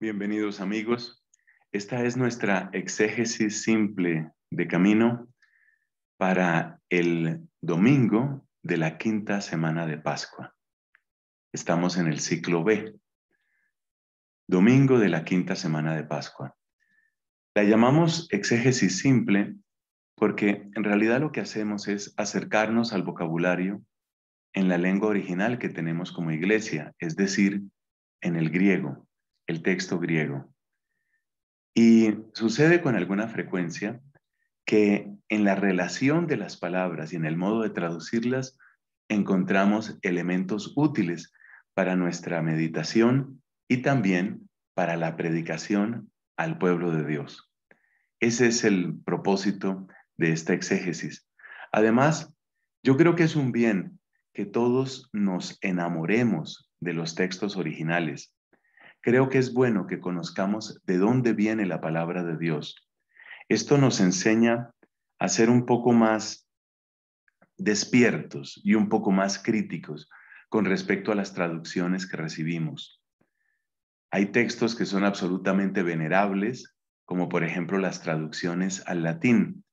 Bienvenidos amigos. Esta es nuestra exégesis simple de camino para el domingo de la quinta semana de Pascua. Estamos en el ciclo B, domingo de la quinta semana de Pascua. La llamamos exégesis simple porque en realidad lo que hacemos es acercarnos al vocabulario en la lengua original que tenemos como iglesia, es decir, en el griego, el texto griego. Y sucede con alguna frecuencia que en la relación de las palabras y en el modo de traducirlas encontramos elementos útiles para nuestra meditación y también para la predicación al pueblo de Dios. Ese es el propósito de esta exégesis. Además, yo creo que es un bien que todos nos enamoremos de los textos originales, creo que es bueno que conozcamos de dónde viene la palabra de Dios. Esto nos enseña a ser un poco más despiertos y un poco más críticos con respecto a las traducciones que recibimos. Hay textos que son absolutamente venerables, como por ejemplo las traducciones al latín.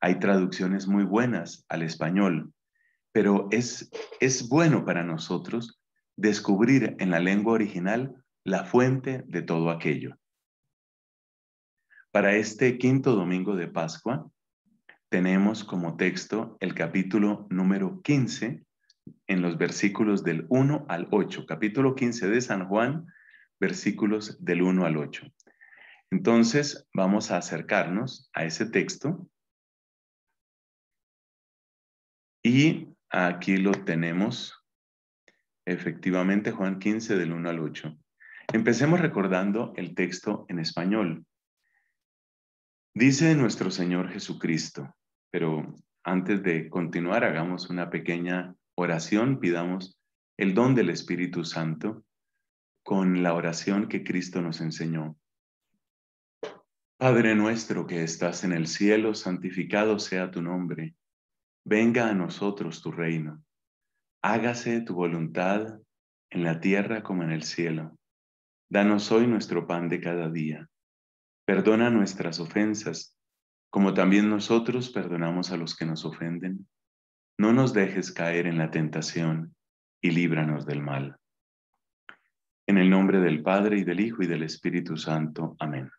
Hay traducciones muy buenas al español, pero es, es bueno para nosotros descubrir en la lengua original la fuente de todo aquello. Para este quinto domingo de Pascua, tenemos como texto el capítulo número 15 en los versículos del 1 al 8, capítulo 15 de San Juan, versículos del 1 al 8. Entonces vamos a acercarnos a ese texto y aquí lo tenemos efectivamente Juan 15 del 1 al 8. Empecemos recordando el texto en español. Dice nuestro Señor Jesucristo, pero antes de continuar hagamos una pequeña oración, pidamos el don del Espíritu Santo con la oración que Cristo nos enseñó. Padre nuestro que estás en el cielo, santificado sea tu nombre. Venga a nosotros tu reino. Hágase tu voluntad en la tierra como en el cielo. Danos hoy nuestro pan de cada día. Perdona nuestras ofensas, como también nosotros perdonamos a los que nos ofenden. No nos dejes caer en la tentación y líbranos del mal. En el nombre del Padre y del Hijo y del Espíritu Santo. Amén.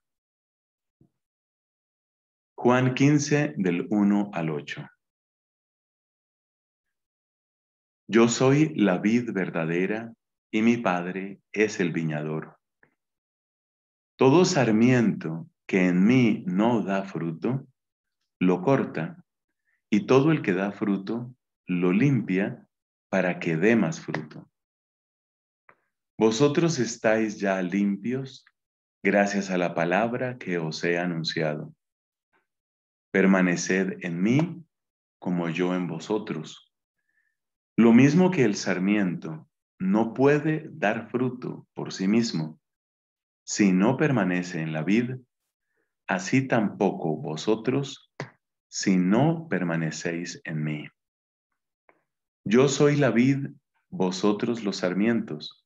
Juan 15 del 1 al 8. Yo soy la vid verdadera y mi Padre es el viñador. Todo sarmiento que en mí no da fruto, lo corta, y todo el que da fruto, lo limpia para que dé más fruto. Vosotros estáis ya limpios gracias a la palabra que os he anunciado. Permaneced en mí como yo en vosotros. Lo mismo que el sarmiento no puede dar fruto por sí mismo si no permanece en la vid, así tampoco vosotros, si no permanecéis en mí. Yo soy la vid, vosotros los sarmientos.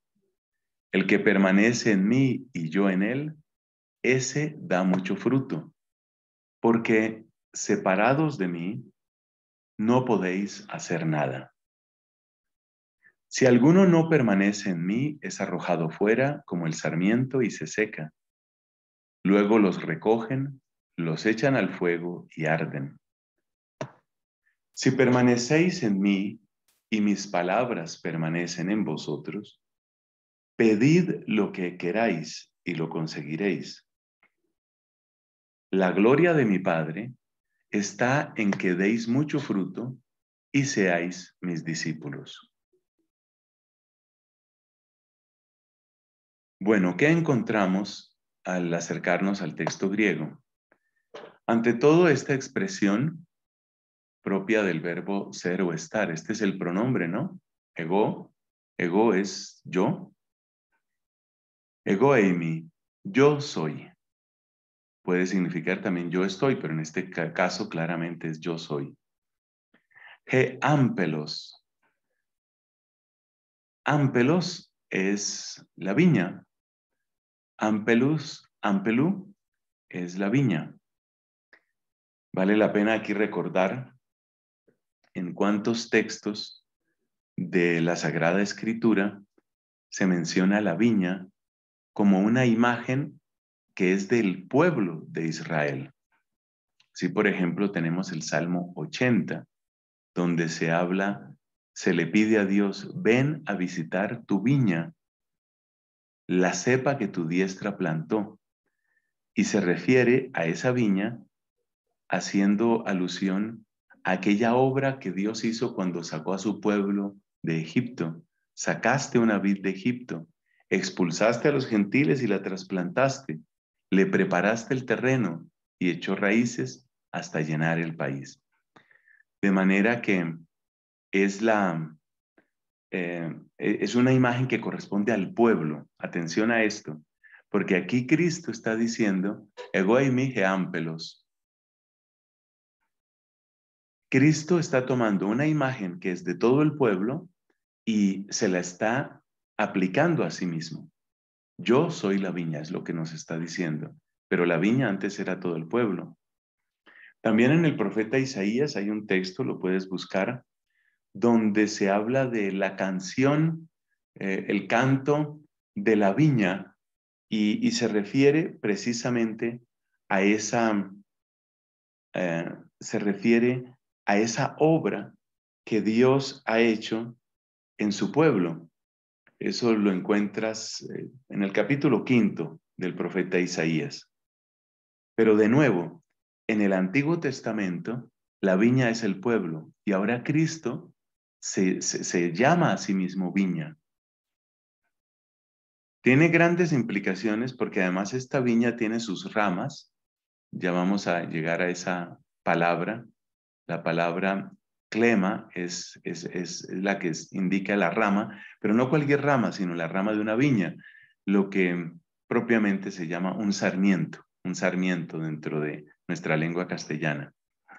El que permanece en mí y yo en él, ese da mucho fruto, porque separados de mí, no podéis hacer nada. Si alguno no permanece en mí, es arrojado fuera como el sarmiento y se seca. Luego los recogen, los echan al fuego y arden. Si permanecéis en mí y mis palabras permanecen en vosotros, pedid lo que queráis y lo conseguiréis. La gloria de mi Padre está en que deis mucho fruto y seáis mis discípulos. Bueno, ¿qué encontramos al acercarnos al texto griego? Ante todo, esta expresión propia del verbo ser o estar. Este es el pronombre, ¿no? Ego. Ego es yo. Ego eimi. Yo soy. Puede significar también yo estoy, pero en este caso claramente es yo soy. He ampelos. Ampelos es la viña. Ampelus, Ampelú es la viña. Vale la pena aquí recordar en cuántos textos de la Sagrada Escritura se menciona la viña como una imagen que es del pueblo de Israel. Si por ejemplo tenemos el Salmo 80, donde se habla, se le pide a Dios, ven a visitar tu viña la cepa que tu diestra plantó. Y se refiere a esa viña haciendo alusión a aquella obra que Dios hizo cuando sacó a su pueblo de Egipto. Sacaste una vid de Egipto, expulsaste a los gentiles y la trasplantaste, le preparaste el terreno y echó raíces hasta llenar el país. De manera que es la eh, e, es una imagen que corresponde al pueblo. Atención a esto, porque aquí Cristo está diciendo, Cristo está tomando una imagen que es de todo el pueblo y se la está aplicando a sí mismo. Yo soy la viña, es lo que nos está diciendo, pero la viña antes era todo el pueblo. También en el profeta Isaías hay un texto, lo puedes buscar, donde se habla de la canción, eh, el canto de la viña, y, se refiere precisamente a esa, eh, se refiere a esa obra que Dios ha hecho en su pueblo. Eso lo encuentras eh, en el capítulo quinto del profeta Isaías. Pero de nuevo, en el Antiguo Testamento, la viña es el pueblo y ahora Cristo se, llama a sí mismo viña. Tiene grandes implicaciones porque además esta viña tiene sus ramas. Ya vamos a llegar a esa palabra. La palabra clema es, es, la que indica la rama, pero no cualquier rama, sino la rama de una viña, lo que propiamente se llama un sarmiento, un sarmiento dentro de nuestra lengua castellana.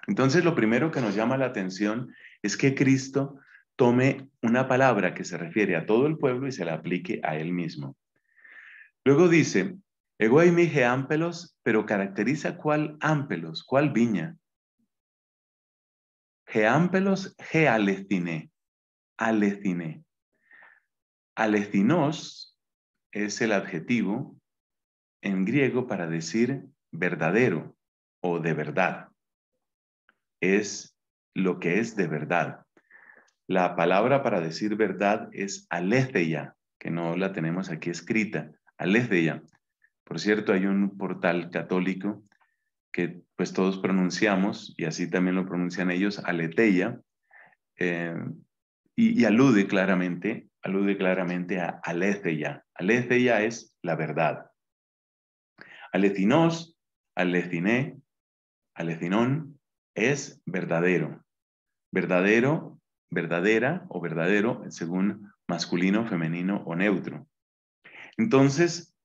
Entonces, lo primero que nos llama la atención es que Cristo tome una palabra que se refiere a todo el pueblo y se la aplique a él mismo. Luego dice, Ego mi pero caracteriza cuál ámpelos, cuál viña. Geámpelos, gealestiné, alestiné. Alestinos es el adjetivo en griego para decir verdadero o de verdad. Es lo que es de verdad. La palabra para decir verdad es aletheia, que no la tenemos aquí escrita, aletheia. Por cierto, hay un portal católico que pues todos pronunciamos, y así también lo pronuncian ellos, aletheia, eh, y, alude claramente, alude claramente a aletheia. Aletheia es la verdad. Alecinos, aleciné, alecinón es verdadero. Verdadero verdadera o verdadero, según masculino, femenino o neutro. Entonces,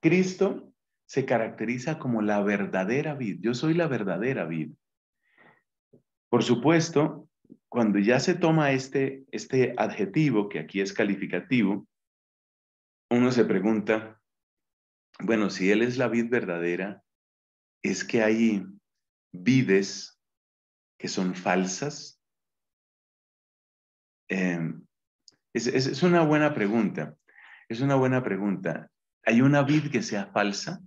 Cristo se caracteriza como la verdadera vid. Yo soy la verdadera vid. Por supuesto, cuando ya se toma este, este adjetivo, que aquí es calificativo, uno se pregunta, bueno, si Él es la vid verdadera, es que hay vides que son falsas, Em, es, una buena pregunta. Es una buena pregunta. ¿Hay una vid que sea falsa?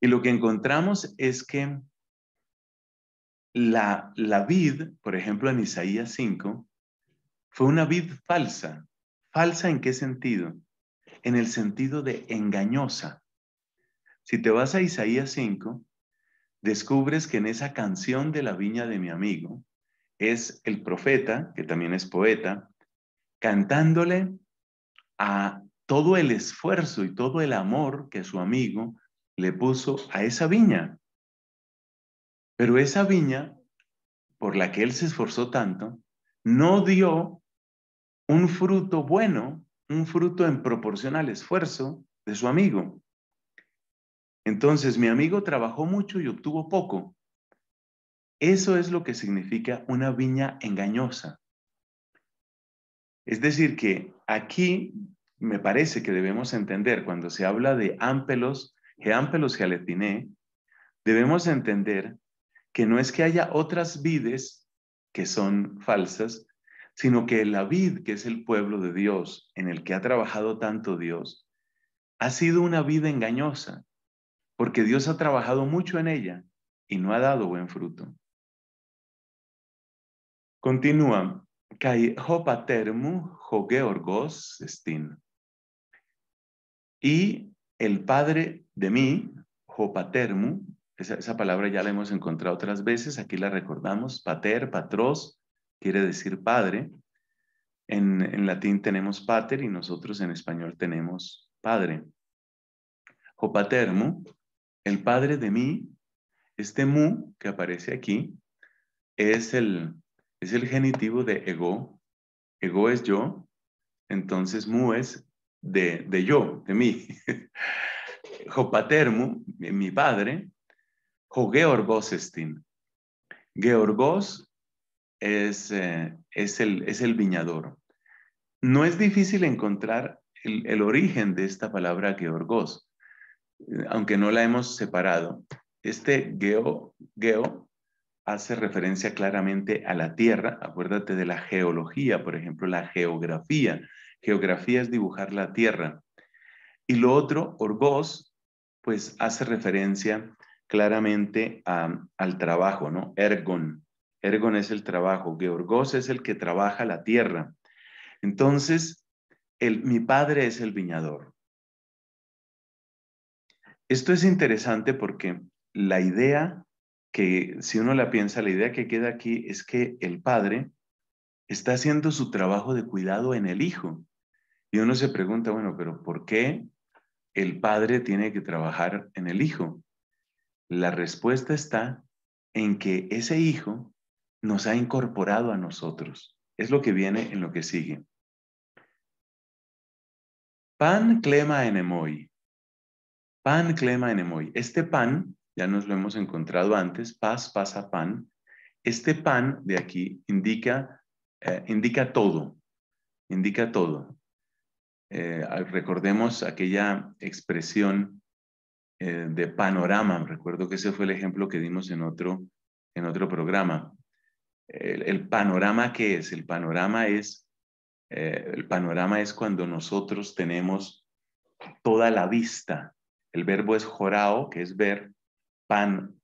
Y lo que encontramos es que la, la vid, por ejemplo, en Isaías 5, fue una vid falsa. ¿Falsa en qué sentido? En el sentido de engañosa. Si te vas a Isaías 5, descubres que en esa canción de la viña de mi amigo, es el profeta, que también es poeta, cantándole a todo el esfuerzo y todo el amor que su amigo le puso a esa viña. Pero esa viña, por la que él se esforzó tanto, no dio un fruto bueno, un fruto en proporción al esfuerzo de su amigo. Entonces mi amigo trabajó mucho y obtuvo poco, eso es lo que significa una viña engañosa. Es decir, que aquí me parece que debemos entender cuando se habla de ámpelos, geámpelos gealetiné, debemos entender que no es que haya otras vides que son falsas, sino que la vid, que es el pueblo de Dios, en el que ha trabajado tanto Dios, ha sido una vida engañosa, porque Dios ha trabajado mucho en ella y no ha dado buen fruto. Continúa. Kai hopatermu ho estin. Y el padre de mí, hopatermu, esa, esa palabra ya la hemos encontrado otras veces, aquí la recordamos, pater, patros, quiere decir padre. En, latín tenemos pater y nosotros en español tenemos padre. Hopatermu, el padre de mí, este mu que aparece aquí, es el, es el genitivo de ego. Ego es yo, entonces mu es de, yo, de mí. Jopatermu, mi padre, estin. Georgos es, eh, es, el, es el viñador. No es difícil encontrar el, el, origen de esta palabra Georgos, eh, aunque no la hemos separado. Este geo, geo hace referencia claramente a la Tierra. Acuérdate de la geología, por ejemplo, la geografía. Geografía es dibujar la Tierra. Y lo otro, orgos, pues hace referencia claramente al trabajo, ¿no? Ergon. Ergon es el trabajo. Georgos es el que trabaja la Tierra. Entonces, mi padre es el viñador. Esto es interesante porque la idea que si uno la piensa, la idea que queda aquí es que el padre está haciendo su trabajo de cuidado en el hijo. Y uno se pregunta, bueno, pero ¿por qué el padre tiene que trabajar en el hijo? La respuesta está en que ese hijo nos ha incorporado a nosotros. Es lo que viene en lo que sigue. Pan clema enemoi. Pan clema enemoi. Este pan ya nos lo hemos encontrado antes, paz pasa pan. Este pan de aquí indica, eh, indica todo, indica todo. Eh, recordemos aquella expresión eh, de panorama, recuerdo que ese fue el ejemplo que dimos en otro, en otro programa. El, panorama, ¿qué es? El panorama es, el panorama es cuando nosotros tenemos toda la vista. El verbo es jorao, que es ver, pan,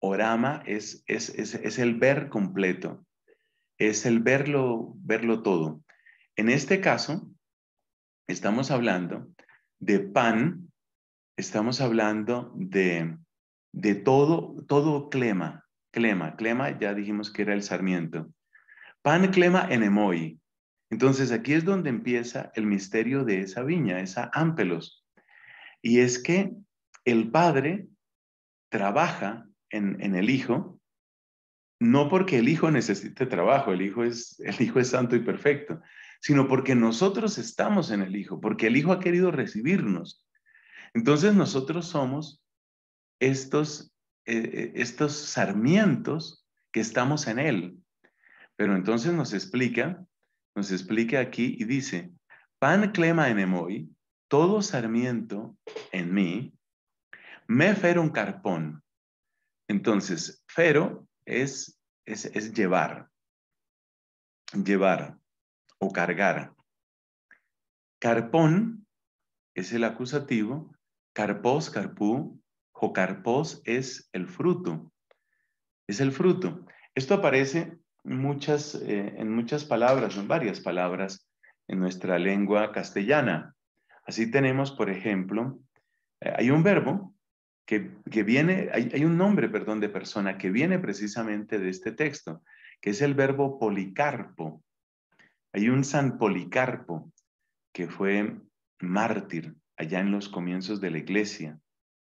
orama, es, es, es el ver completo, es el verlo, verlo todo. En este caso, estamos hablando de pan, estamos hablando de, de todo, todo clema, clema, clema ya dijimos que era el sarmiento. Pan clema enemoi. Entonces aquí es donde empieza el misterio de esa viña, esa ámpelos. Y es que el Padre trabaja en, el Hijo, no porque el Hijo necesite trabajo, el hijo, es, el hijo es santo y perfecto, sino porque nosotros estamos en el Hijo, porque el Hijo ha querido recibirnos. Entonces nosotros somos estos, eh, estos sarmientos que estamos en Él. Pero entonces nos explica, nos explica aquí y dice, pan clema en emoi, todo sarmiento en mí, me un carpón. Entonces, fero es, llevar, llevar o cargar. Carpón es el acusativo, carpós, carpú, carpós es el fruto, es el fruto. Esto aparece muchas, eh, en muchas palabras, en varias palabras en nuestra lengua castellana. Así tenemos, por ejemplo, eh, hay un verbo que, viene, hay, un nombre, perdón, de persona que viene precisamente de este texto, que es el verbo policarpo. Hay un San Policarpo que fue mártir allá en los comienzos de la iglesia.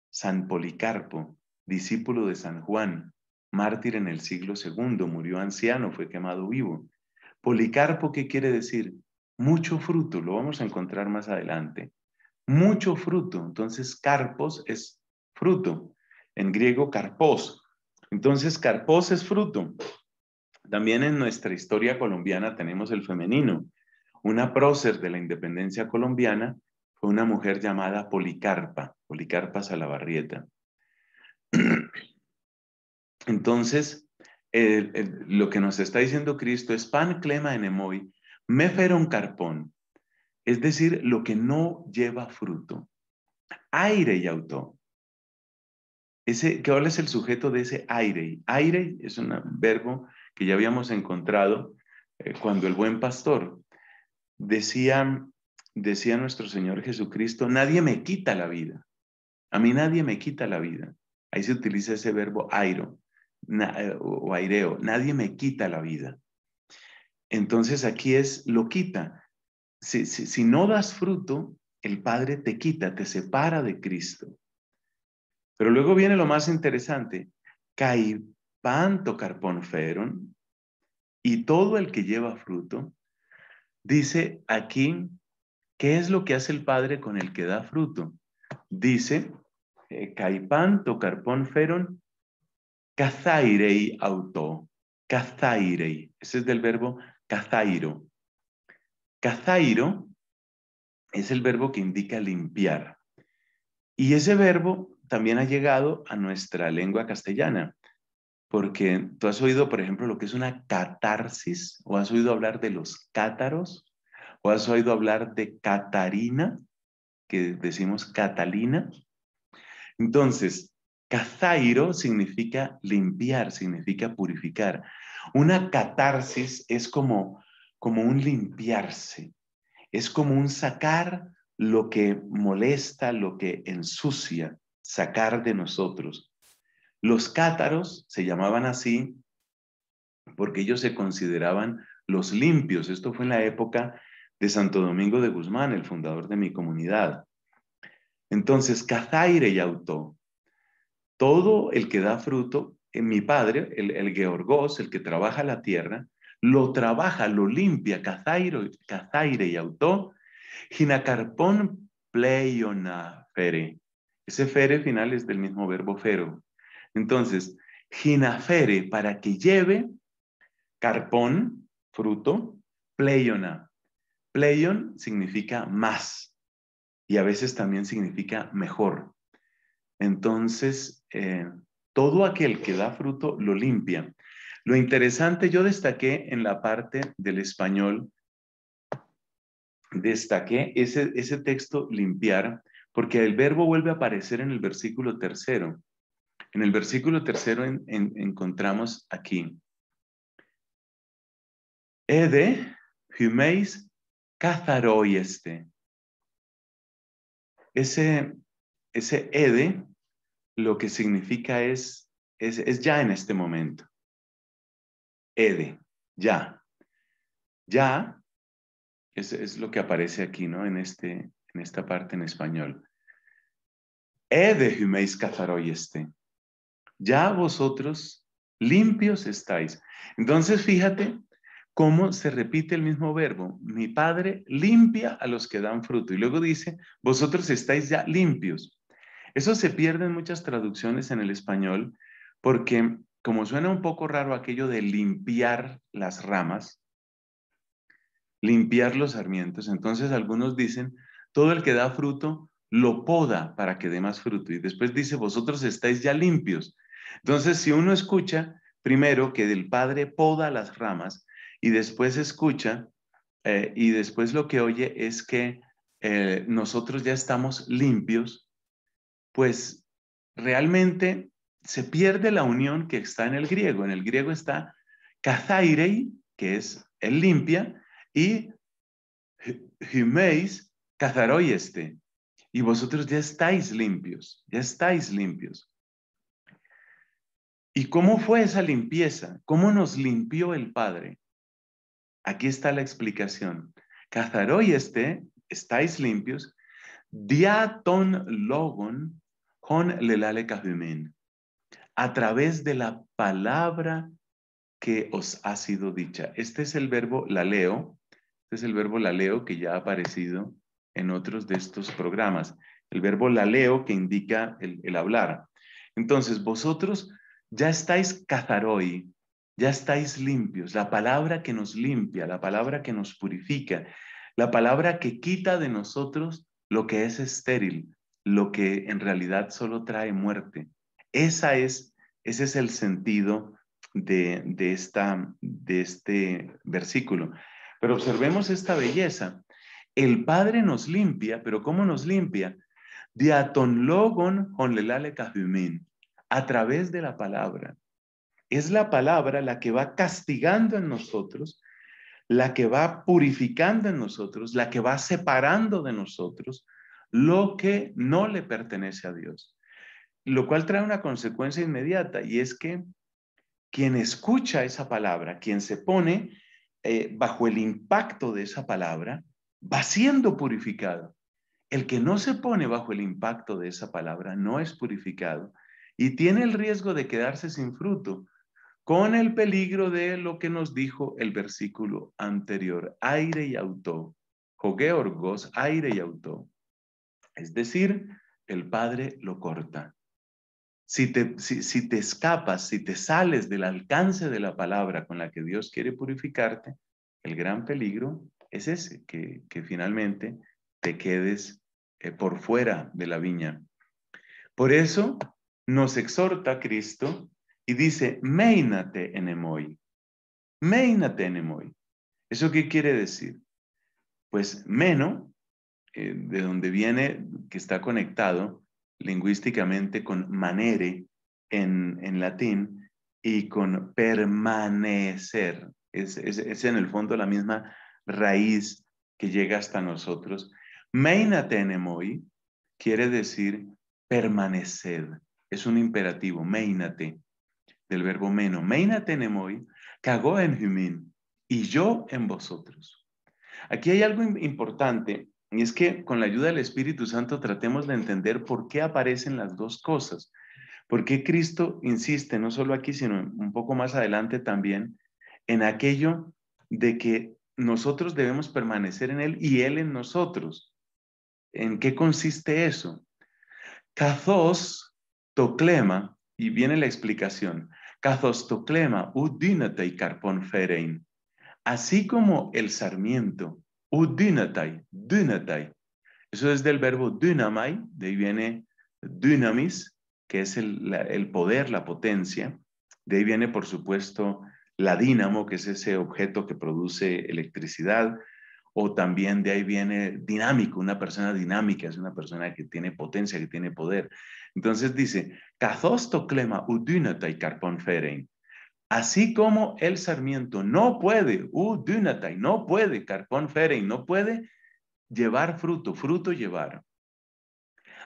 San Policarpo, discípulo de San Juan, mártir en el siglo segundo, murió anciano, fue quemado vivo. Policarpo, ¿qué quiere decir? Mucho fruto, lo vamos a encontrar más adelante. Mucho fruto, entonces carpos es fruto. En griego, carpos. Entonces, carpos es fruto. También en nuestra historia colombiana tenemos el femenino. Una prócer de la independencia colombiana fue una mujer llamada Policarpa, Policarpa Salabarrieta. Entonces, lo que nos está diciendo Cristo es pan clema enemoi, meferon carpón, es decir, lo que no lleva fruto. Aire y auto, que ahora es el sujeto de ese aire? Aire es un verbo que ya habíamos encontrado eh, cuando el buen pastor decía, decía nuestro Señor Jesucristo, nadie me quita la vida. A mí nadie me quita la vida. Ahí se utiliza ese verbo airo eh, o aireo. Nadie me quita la vida. Entonces aquí es lo quita. si, si no das fruto, el Padre te quita, te separa de Cristo. Pero luego viene lo más interesante. Caipanto carponferon y todo el que lleva fruto, dice aquí, ¿qué es lo que hace el Padre con el que da fruto? Dice, eh, Caipanto carponferon cazairei auto. Cazairei. Ese es del verbo cazairo. Cazairo es el verbo que indica limpiar. Y ese verbo también ha llegado a nuestra lengua castellana, porque tú has oído, por ejemplo, lo que es una catarsis, o has oído hablar de los cátaros, o has oído hablar de Catarina, que decimos Catalina. Entonces, Cazairo significa limpiar, significa purificar. Una catarsis es como, como un limpiarse, es como un sacar lo que molesta, lo que ensucia sacar de nosotros. Los cátaros se llamaban así porque ellos se consideraban los limpios. Esto fue en la época de Santo Domingo de Guzmán, el fundador de mi comunidad. Entonces, Cazaire y Autó, todo el que da fruto, en eh, mi padre, el, el el que trabaja la tierra, lo trabaja, lo limpia, Cazaire, y Autó, Ginacarpón pleionafere. Ese fere final es del mismo verbo fero. Entonces, ginafere para que lleve, carpón, fruto, pleiona. Pleion significa más y a veces también significa mejor. Entonces, eh, todo aquel que da fruto lo limpia. Lo interesante, yo destaqué en la parte del español, destaqué ese texto limpiar porque el verbo vuelve a aparecer en el versículo tercero. En el versículo tercero encontramos aquí. Ede, humeis, este. Ese, ese ede lo que significa es, es, ya en este momento. Ede, ya. Ya es, lo que aparece aquí, ¿no? En, este, en esta parte en español hoy este. Ya vosotros limpios estáis. Entonces fíjate cómo se repite el mismo verbo. Mi padre limpia a los que dan fruto. Y luego dice, vosotros estáis ya limpios. Eso se pierde en muchas traducciones en el español porque como suena un poco raro aquello de limpiar las ramas, limpiar los sarmientos, entonces algunos dicen, todo el que da fruto lo poda para que dé más fruto. Y después dice, vosotros estáis ya limpios. Entonces, si uno escucha primero que el Padre poda las ramas y después escucha eh, y después lo que oye es que eh, nosotros ya estamos limpios, pues realmente se pierde la unión que está en el griego. En el griego está kathairei que es el limpia, y humeis katharoieste y vosotros ya estáis limpios, ya estáis limpios. ¿Y cómo fue esa limpieza? ¿Cómo nos limpió el Padre? Aquí está la explicación. Cazaró y este, estáis limpios, diaton logon con lelale a través de la palabra que os ha sido dicha. Este es el verbo la leo, este es el verbo la leo que ya ha aparecido en otros de estos programas. El verbo la leo que indica el, hablar. Entonces, vosotros ya estáis cazaroi, ya estáis limpios. La palabra que nos limpia, la palabra que nos purifica, la palabra que quita de nosotros lo que es estéril, lo que en realidad solo trae muerte. Esa es, ese es el sentido de, de, esta, de este versículo. Pero observemos esta belleza. El Padre nos limpia, pero ¿cómo nos limpia? Logon honlelale a través de la palabra. Es la palabra la que va castigando en nosotros, la que va purificando en nosotros, la que va separando de nosotros lo que no le pertenece a Dios. Lo cual trae una consecuencia inmediata y es que quien escucha esa palabra, quien se pone eh, bajo el impacto de esa palabra, va siendo purificado. El que no se pone bajo el impacto de esa palabra no es purificado y tiene el riesgo de quedarse sin fruto, con el peligro de lo que nos dijo el versículo anterior, aire y auto, orgos aire y auto. Es decir, el Padre lo corta. Si te, si te escapas, si te sales del alcance de la palabra con la que Dios quiere purificarte, el gran peligro es ese, que, finalmente te quedes eh, por fuera de la viña. Por eso nos exhorta Cristo y dice, meínate en emoi, meínate en emoi. ¿Eso qué quiere decir? Pues meno, eh, de donde viene, que está conectado lingüísticamente con manere en, latín y con permanecer. Es, es en el fondo la misma raíz que llega hasta nosotros. Meinatenemoy quiere decir permaneced. Es un imperativo, meinate, del verbo meno. Meinatenemoy, cagó en humín y yo en vosotros. Aquí hay algo importante, y es que con la ayuda del Espíritu Santo tratemos de entender por qué aparecen las dos cosas. ¿Por qué Cristo insiste, no solo aquí, sino un poco más adelante también, en aquello de que nosotros debemos permanecer en Él y Él en nosotros. ¿En qué consiste eso? Kazos toclema, y viene la explicación, Kazos toclema, udinatai carpon ferein. Así como el sarmiento, udinatai, dunatai. Eso es del verbo dynamai, de ahí viene dynamis, que es el, el poder, la potencia. De ahí viene, por supuesto, la dínamo, que es ese objeto que produce electricidad, o también de ahí viene dinámico, una persona dinámica es una persona que tiene potencia, que tiene poder. Entonces dice, Así como el sarmiento no puede, no puede, carpón no puede llevar fruto, fruto llevar.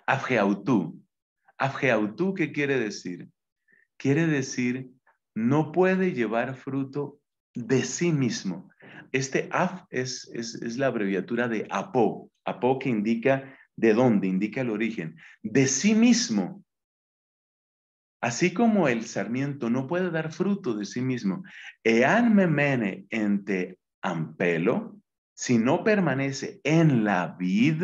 Afgeautú. Afgeautú, ¿qué quiere decir? Quiere decir no puede llevar fruto de sí mismo. Este af es, la abreviatura de apo, apo que indica de dónde, indica el origen. De sí mismo, Así como el sarmiento no puede dar fruto de sí mismo, ean memene ente ampelo, si no permanece en la vid,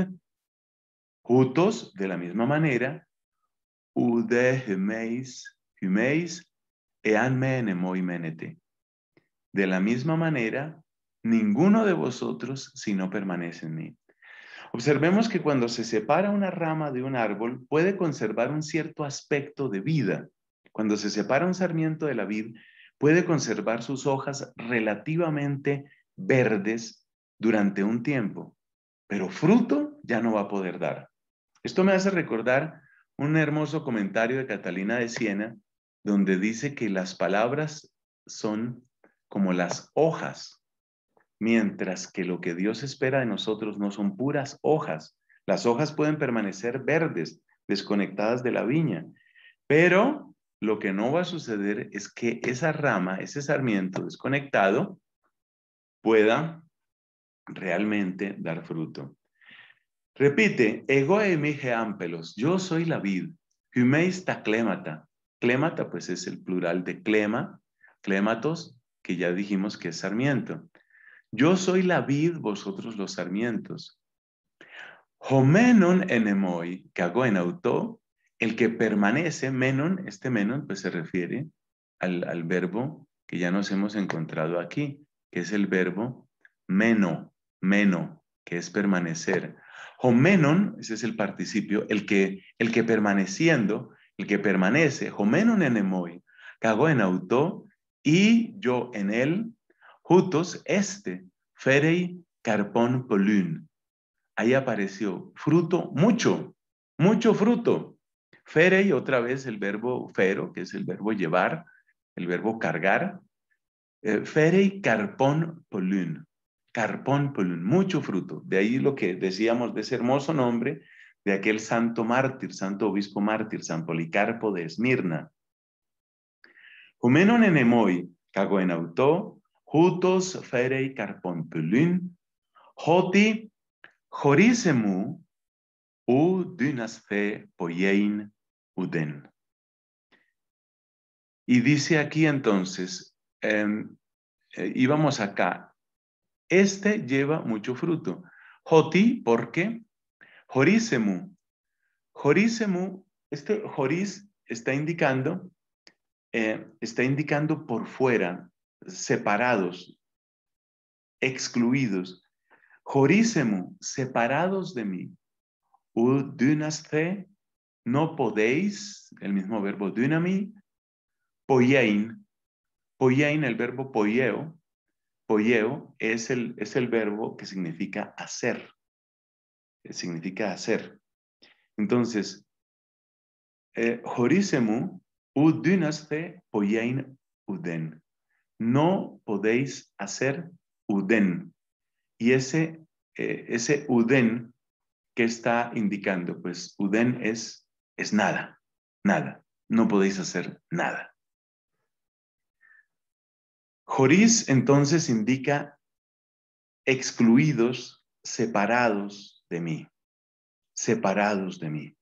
jutos de la misma manera, ude de la misma manera, ninguno de vosotros si no permanece en mí. Observemos que cuando se separa una rama de un árbol, puede conservar un cierto aspecto de vida. Cuando se separa un sarmiento de la vid, puede conservar sus hojas relativamente verdes durante un tiempo, pero fruto ya no va a poder dar. Esto me hace recordar un hermoso comentario de Catalina de Siena, donde dice que las palabras son como las hojas, mientras que lo que Dios espera de nosotros no son puras hojas. Las hojas pueden permanecer verdes, desconectadas de la viña, pero lo que no va a suceder es que esa rama, ese sarmiento desconectado, pueda realmente dar fruto. Repite, ego e yo soy la vid, humeis taclémata, Clémata, pues es el plural de clema, clematos, que ya dijimos que es sarmiento. Yo soy la vid, vosotros los sarmientos. Homenon enemoi, que hago en auto, el que permanece, menon, este menon, pues se refiere al, verbo que ya nos hemos encontrado aquí, que es el verbo meno, meno, que es permanecer. Homenon, ese es el participio, el que, el que permaneciendo, el que permanece, Jomeno enemoi, cago en auto y yo en él, juntos, este, Ferei Carpón Polun. Ahí apareció fruto, mucho, mucho fruto. Ferei, otra vez el verbo fero, que es el verbo llevar, el verbo cargar. Eh, Ferei Carpón Polun. Carpón Polun, mucho fruto. De ahí lo que decíamos de ese hermoso nombre de aquel santo mártir, santo obispo mártir, San Policarpo de Esmirna. Humenon enemoi, auto, jutos ferei carponpulun, joti jorisemu u fe poiein uden. Y dice aquí entonces, em, eh, íbamos acá, este lleva mucho fruto. Joti, qué? JORÍSEMU, Jorísemu, este JORÍS está indicando, eh, está indicando por fuera, separados, excluidos. JORÍSEMU, separados de mí. DÜNASTE, no podéis, el mismo verbo dynami. poyein, poyein, el verbo poyeo, poyeo es el, es el verbo que significa hacer. Eh, significa hacer. Entonces, eh, Jorisemu Udynaste, oyein uden. No podéis hacer uden. Y ese, eh, ese uden que está indicando, pues uden es, es nada, nada. No podéis hacer nada. Joris entonces indica excluidos, separados, de mí, separados de mí.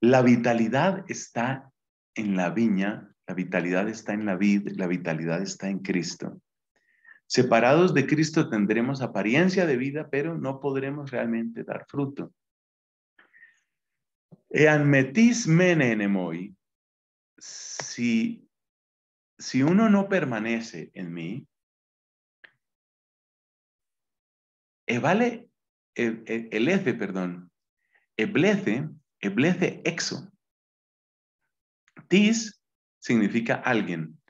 La vitalidad está en la viña, la vitalidad está en la vid, la vitalidad está en Cristo. Separados de Cristo tendremos apariencia de vida, pero no podremos realmente dar fruto. Ean metis mene si, si uno no permanece en mí, ¿e vale eblece, perdón, eblece, eblece exo. Tis significa alguien.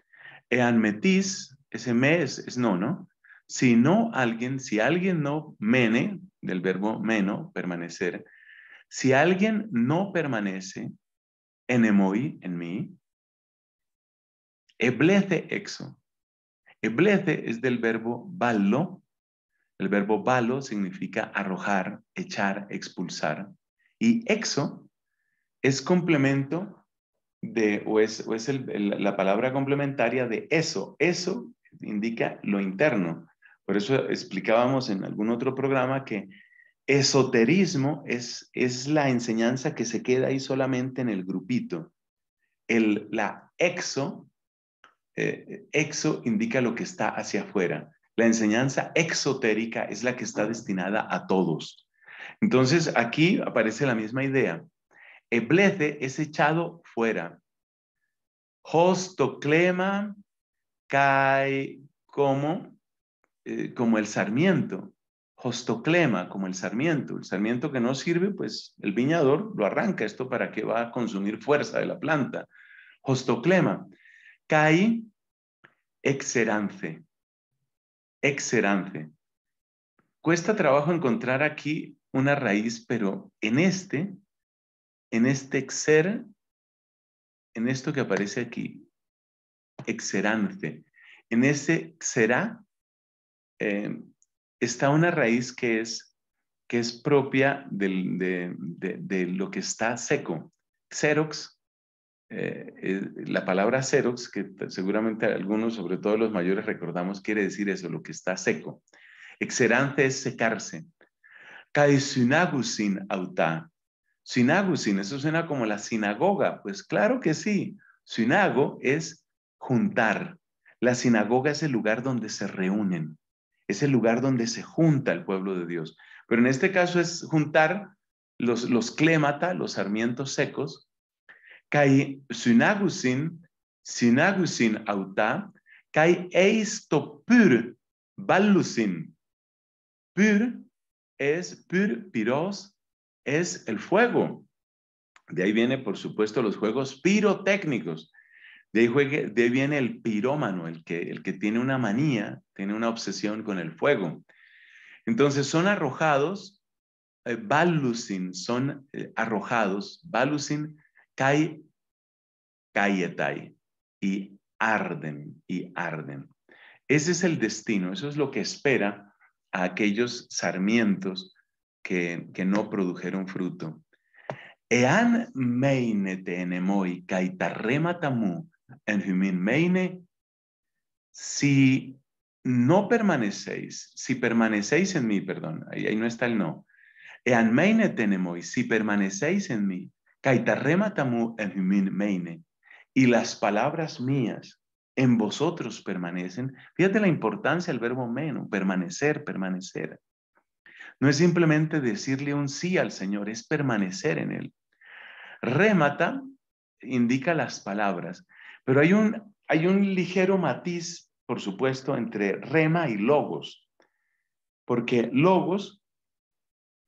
metis ese me es, no, ¿no? Si no alguien, si alguien no mene, del verbo meno, permanecer, si alguien no permanece en emoi, en mí, eblece exo. Eblece es del verbo ballo, el verbo balo significa arrojar, echar, expulsar. Y exo es complemento de, o es, la palabra complementaria de eso. Eso indica lo interno. Por eso explicábamos en algún otro programa que esoterismo es, la enseñanza que se queda ahí solamente en el grupito. la exo, eh, exo indica lo que está hacia afuera. La enseñanza exotérica es la que está destinada a todos. Entonces, aquí aparece la misma idea. Eblece es echado fuera. Hostoclema cae como, eh, como el sarmiento. Hostoclema, como el sarmiento. El sarmiento que no sirve, pues el viñador lo arranca. ¿Esto para que va a consumir fuerza de la planta? Hostoclema. Cae exerance exerance. Cuesta trabajo encontrar aquí una raíz, pero en este, en este exer, en esto que aparece aquí, exerance, en ese será eh, está una raíz que es, que es propia de, de, de, lo que está seco. Xerox eh, eh, la palabra xerox, que seguramente algunos, sobre todo los mayores, recordamos, quiere decir eso, lo que está seco. Exerante es secarse. sinagusin auta. Sinagusin, eso suena como la sinagoga. Pues claro que sí. Sinago es juntar. La sinagoga es el lugar donde se reúnen. Es el lugar donde se junta el pueblo de Dios. Pero en este caso es juntar los, los clémata, los sarmientos secos, kai sinagusin, sinagusin auta, kai eisto pyr ballusin. Pyr es pur piros, es el fuego. De ahí viene, por supuesto, los juegos pirotécnicos. De ahí, de viene el pirómano, el que, el que tiene una manía, tiene una obsesión con el fuego. Entonces son arrojados, eh, son eh, arrojados, ballusin y arden, y arden. Ese es el destino, eso es lo que espera a aquellos sarmientos que, que no produjeron fruto. Ean en meine, si no permanecéis, si permanecéis en mí, perdón, ahí, no está el no. Ean meine si permanecéis en mí, y las palabras mías en vosotros permanecen. Fíjate la importancia del verbo meno, permanecer, permanecer. No es simplemente decirle un sí al Señor, es permanecer en Él. Remata indica las palabras, pero hay un, hay un ligero matiz, por supuesto, entre rema y logos, porque logos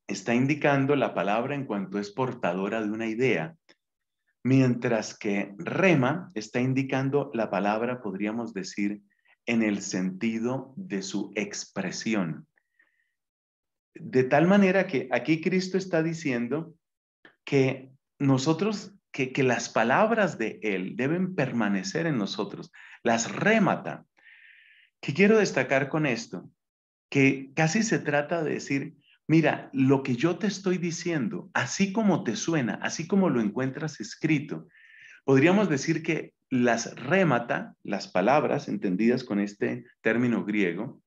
está indicando la palabra en cuanto es portadora de una idea, mientras que rema está indicando la palabra, podríamos decir, en el sentido de su expresión. De tal manera que aquí Cristo está diciendo que nosotros, que, las palabras de Él deben permanecer en nosotros, las remata. ¿Qué quiero destacar con esto? Que casi se trata de decir, mira, lo que yo te estoy diciendo, así como te suena, así como lo encuentras escrito, podríamos decir que las remata, las palabras entendidas con este término griego,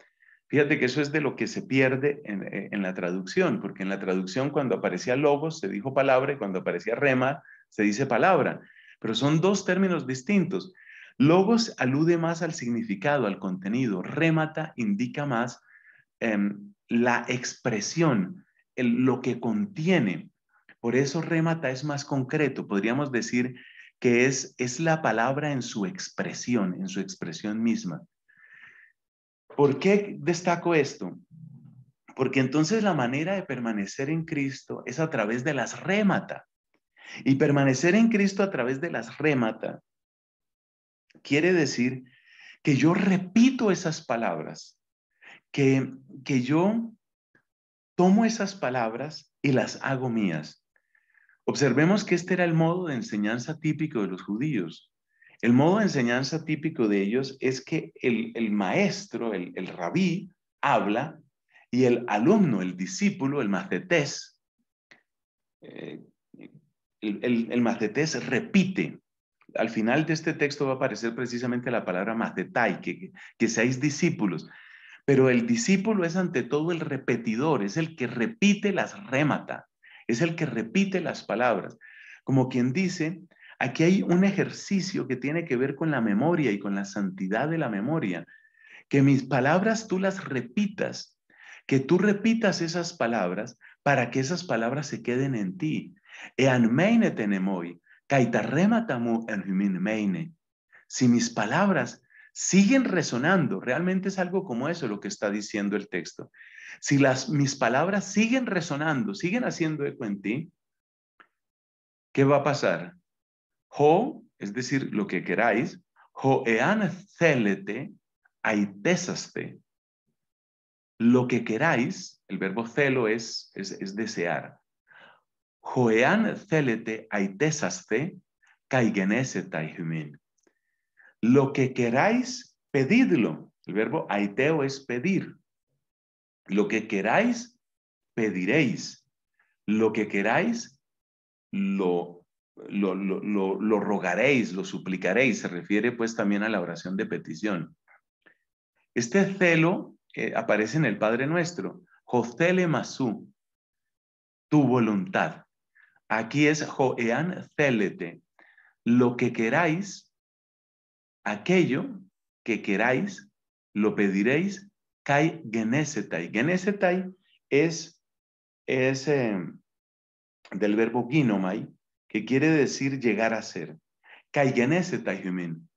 Fíjate que eso es de lo que se pierde eh, en, la traducción, porque en la traducción cuando aparecía logos se dijo palabra y cuando aparecía rema se dice palabra, pero son dos términos distintos. Logos alude más al significado, al contenido, remata indica más em, la expresión, lo que contiene. Por eso remata es más concreto, podríamos decir que es, es la palabra en su expresión, en su expresión misma. ¿Por qué destaco esto? Porque entonces la manera de permanecer en Cristo es a través de las remata. Y permanecer en Cristo a través de las remata quiere decir que yo repito esas palabras, que, yo tomo esas palabras y las hago mías. Observemos que este era el modo de enseñanza típico de los judíos. El modo de enseñanza típico de ellos es que el, maestro, el, rabí, habla y el alumno, el discípulo, el macetés, eh, el, el, macetés repite. Al final de este texto va a aparecer precisamente la palabra macetai, que, que seáis discípulos. Pero el discípulo es ante todo el repetidor, es el que repite las remata, es el que repite las palabras. Como quien dice, aquí hay un ejercicio que tiene que ver con la memoria y con la santidad de la memoria. Que mis palabras tú las repitas, que tú repitas esas palabras para que esas palabras se queden en ti. Si mis palabras siguen resonando. Realmente es algo como eso lo que está diciendo el texto. Si las, mis palabras siguen resonando, siguen haciendo eco en ti, ¿qué va a pasar? Jo, es decir, lo que queráis, ean celete, aitesaste. Lo que queráis, el verbo celo es, es, desear. Joean celete, aitesaste, caigenese taihumin. Lo que queráis, pedidlo. El verbo aiteo es pedir. Lo que queráis, pediréis. Lo que queráis, lo, lo, rogaréis, lo suplicaréis. Se refiere pues también a la oración de petición. Este celo eh, aparece en el Padre Nuestro. Jocele masú, tu voluntad. Aquí es joean celete. Lo que queráis, aquello que queráis, lo pediréis, kai genesetai. Genesetai es, es em, del verbo ginomai, que quiere decir llegar a ser. Kai genesetai humin.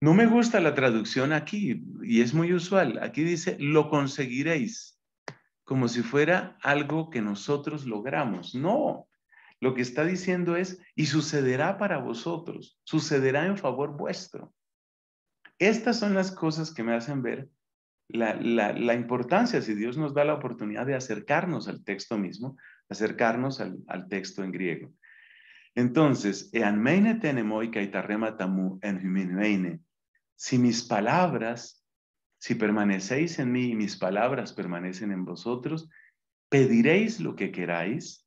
No me gusta la traducción aquí, y es muy usual. Aquí dice, lo conseguiréis, como si fuera algo que nosotros logramos. No, lo que está diciendo es, y sucederá para vosotros, sucederá en favor vuestro. Estas son las cosas que me hacen ver la, importancia, si Dios nos da la oportunidad de acercarnos al texto mismo, acercarnos al, texto en griego. Entonces, si mis palabras, si permanecéis en mí y mis palabras permanecen en vosotros, pediréis lo que queráis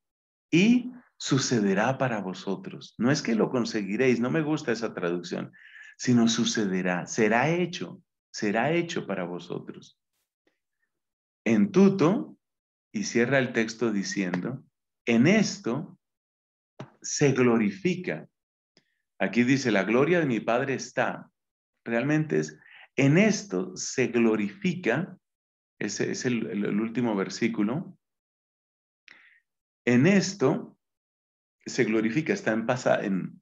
y sucederá para vosotros. No es que lo conseguiréis, no me gusta esa traducción, sino sucederá, será hecho, será hecho para vosotros. En tuto, y cierra el texto diciendo, en esto se glorifica. Aquí dice, la gloria de mi Padre está. Realmente es, en esto se glorifica, ese es el, el último versículo, en esto se glorifica, está en,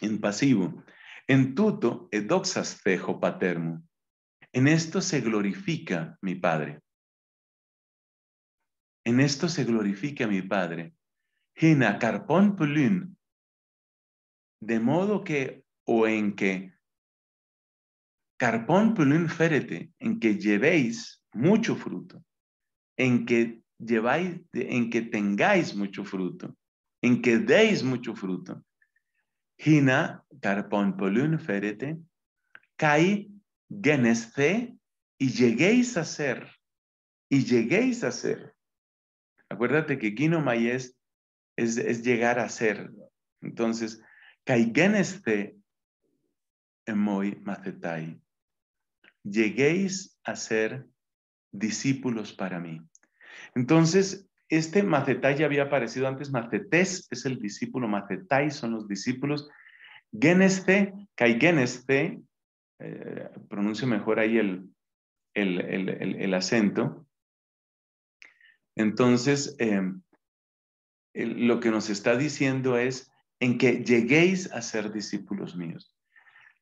en, pasivo. En tuto edoxas paterno. En esto se glorifica mi Padre. En esto se glorifica mi Padre. Gina carpon De modo que, o en que, carpon pulun ferete, en que llevéis mucho fruto, en que lleváis, en que tengáis mucho fruto en que deis mucho fruto. Hina carpon polun ferete, kai genesce, y lleguéis a ser, y lleguéis a ser. Acuérdate que Kino Mayes es, es llegar a ser. Entonces, kai genesce, emoi macetai, lleguéis a ser discípulos para mí. Entonces, este Macetai ya había aparecido antes, Macetés es el discípulo, Macetai son los discípulos. Geneste, Caigeneste, eh, pronuncio mejor ahí el, acento. Entonces, em, lo que nos está diciendo es en que lleguéis a ser discípulos míos.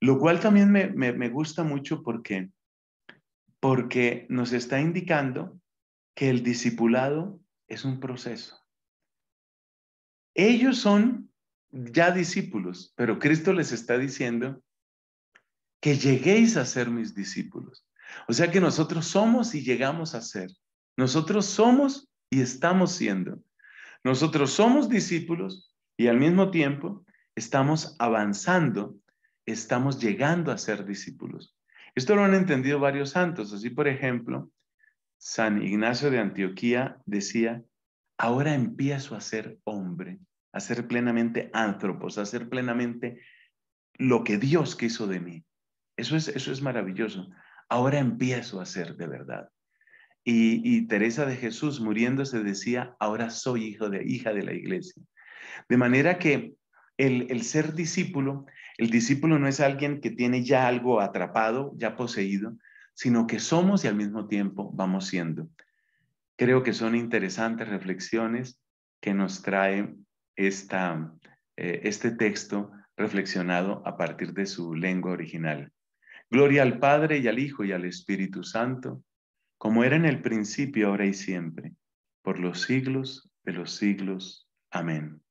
Lo cual también me, me gusta mucho porque, porque nos está indicando que el discipulado es un proceso. Ellos son ya discípulos, pero Cristo les está diciendo que lleguéis a ser mis discípulos. O sea que nosotros somos y llegamos a ser. Nosotros somos y estamos siendo. Nosotros somos discípulos y al mismo tiempo estamos avanzando, estamos llegando a ser discípulos. Esto lo han entendido varios santos. Así, por ejemplo, San Ignacio de Antioquía decía, ahora empiezo a ser hombre, a ser plenamente ántropos, a ser plenamente lo que Dios quiso de mí. Eso es, eso es maravilloso. Ahora empiezo a ser de verdad. Y, Teresa de Jesús muriéndose decía, ahora soy hijo de, hija de la iglesia. De manera que el, el ser discípulo, el discípulo no es alguien que tiene ya algo atrapado, ya poseído, sino que somos y al mismo tiempo vamos siendo. Creo que son interesantes reflexiones que nos trae esta, eh, este texto reflexionado a partir de su lengua original. Gloria al Padre y al Hijo y al Espíritu Santo, como era en el principio, ahora y siempre, por los siglos de los siglos. Amén.